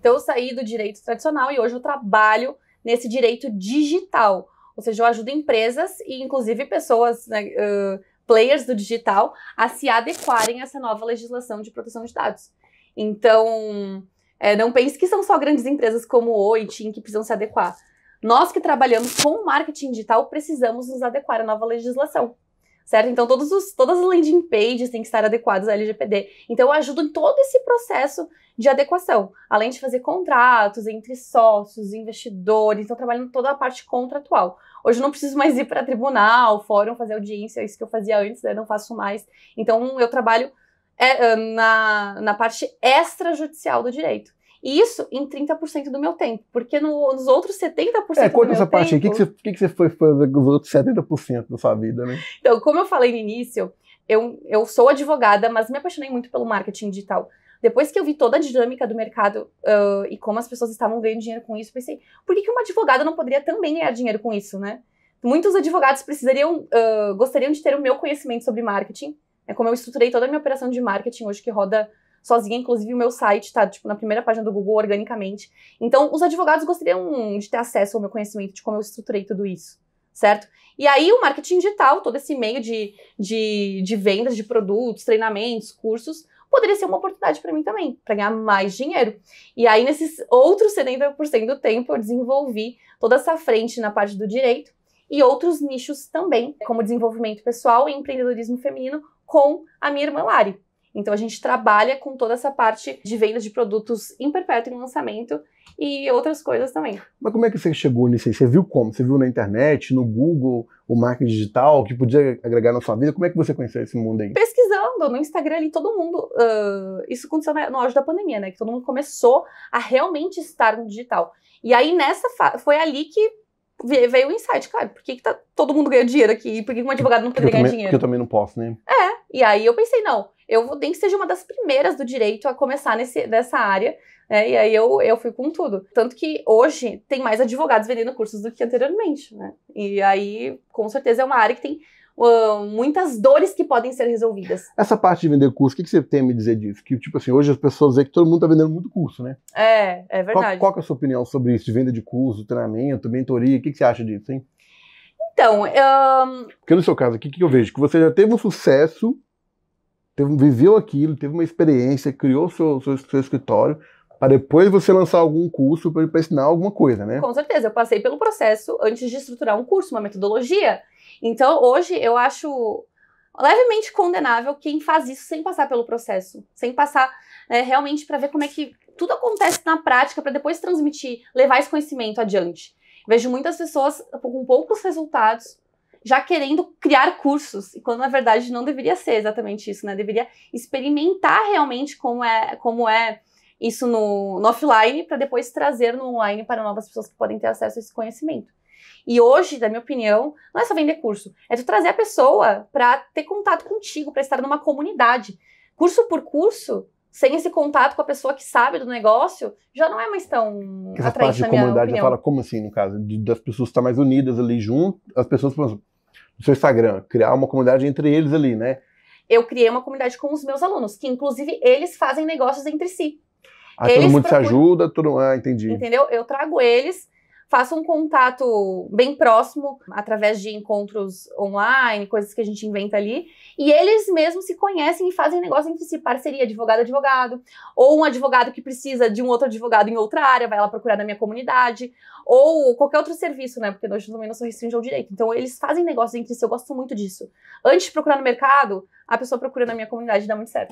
Então eu saí do direito tradicional e hoje eu trabalho nesse direito digital. Ou seja, eu ajudo empresas e inclusive pessoas, né, uh, players do digital, a se adequarem a essa nova legislação de proteção de dados. Então, é, não pense que são só grandes empresas como Oi, TIM que precisam se adequar. Nós que trabalhamos com marketing digital precisamos nos adequar à nova legislação certo? Então, todos os, todas as landing pages têm que estar adequadas à LGPD. Então, eu ajudo em todo esse processo de adequação, além de fazer contratos entre sócios, investidores, então trabalhando toda a parte contratual. Hoje eu não preciso mais ir para tribunal, fórum, fazer audiência, é isso que eu fazia antes, né? não faço mais. Então, eu trabalho é, na, na parte extrajudicial do direito. E isso em 30% do meu tempo, porque no, nos outros 70% é, do conta essa parte aí, o que, que, você, que, que você foi fazer com os outros 70% da sua vida, né? Então, como eu falei no início, eu, eu sou advogada, mas me apaixonei muito pelo marketing digital. Depois que eu vi toda a dinâmica do mercado uh, e como as pessoas estavam ganhando dinheiro com isso, pensei, por que, que uma advogada não poderia também ganhar dinheiro com isso, né? Muitos advogados precisariam, uh, gostariam de ter o meu conhecimento sobre marketing, É como eu estruturei toda a minha operação de marketing hoje que roda sozinha. Inclusive, o meu site tá tipo, na primeira página do Google organicamente. Então, os advogados gostariam de ter acesso ao meu conhecimento de como eu estruturei tudo isso, certo? E aí, o marketing digital, todo esse meio de, de, de vendas de produtos, treinamentos, cursos, poderia ser uma oportunidade para mim também, para ganhar mais dinheiro. E aí, nesses outros 70% do tempo, eu desenvolvi toda essa frente na parte do direito e outros nichos também, como desenvolvimento pessoal e empreendedorismo feminino, com a minha irmã Lari. Então a gente trabalha com toda essa parte de venda de produtos em perpétuo em lançamento e outras coisas também. Mas como é que você chegou nisso aí? Você viu como? Você viu na internet, no Google, o marketing digital, que podia agregar na sua vida? Como é que você conheceu esse mundo aí? Pesquisando no Instagram ali, todo mundo. Uh, isso aconteceu no auge da pandemia, né? Que todo mundo começou a realmente estar no digital. E aí nessa foi ali que veio o insight, cara, por que, que tá, todo mundo ganhando dinheiro aqui? Por que, que um advogado não quer ganhar dinheiro? Porque eu também não posso, né? É, e aí eu pensei, não, eu vou, nem que seja uma das primeiras do direito a começar nesse, nessa área, né, E aí eu, eu fui com tudo. Tanto que hoje tem mais advogados vendendo cursos do que anteriormente, né? E aí, com certeza, é uma área que tem Uh, muitas dores que podem ser resolvidas. Essa parte de vender curso, o que, que, você tem a me dizer disso? Que, tipo assim, hoje as pessoas dizem que todo mundo está vendendo muito curso, né? É, é verdade. Qual, qual é a sua opinião sobre isso, de venda de curso, treinamento, mentoria? O que, que você acha disso, hein? Então, um... Porque no seu caso aqui, o que eu vejo? Que você já teve um sucesso teve, viveu aquilo, teve uma experiência, criou seu, seu, seu escritório, para depois você lançar algum curso para ensinar alguma coisa, né? Com certeza, eu passei pelo processo antes de estruturar um curso, uma metodologia. Então, hoje eu acho levemente condenável quem faz isso sem passar pelo processo, sem passar né, realmente para ver como é que tudo acontece na prática para depois transmitir, levar esse conhecimento adiante. Vejo muitas pessoas com poucos resultados já querendo criar cursos, e quando na verdade não deveria ser exatamente isso, né? Deveria experimentar realmente como é, como é isso no, no offline para depois trazer no online para novas pessoas que podem ter acesso a esse conhecimento. E hoje, da minha opinião, não é só vender curso, é tu trazer a pessoa para ter contato contigo, para estar numa comunidade. Curso por curso, sem esse contato com a pessoa que sabe do negócio, já não é mais tão Essa atraente parte de na minha comunidade, opinião. já fala como assim, no caso, de, das pessoas estar mais unidas ali junto, as pessoas pensam, do seu Instagram, criar uma comunidade entre eles ali, né? Eu criei uma comunidade com os meus alunos, que inclusive eles fazem negócios entre si. Ah, eles todo mundo procuram... se ajuda, todo... ah, entendi. Entendeu? Eu trago eles faça um contato bem próximo através de encontros online, coisas que a gente inventa ali. E eles mesmos se conhecem e fazem negócio entre si, parceria, advogado, advogado. Ou um advogado que precisa de um outro advogado em outra área, vai lá procurar na minha comunidade. Ou qualquer outro serviço, né? Porque hoje também não sou restringido ao direito. Então eles fazem negócio entre si, eu gosto muito disso. Antes de procurar no mercado, a pessoa procura na minha comunidade e dá muito certo.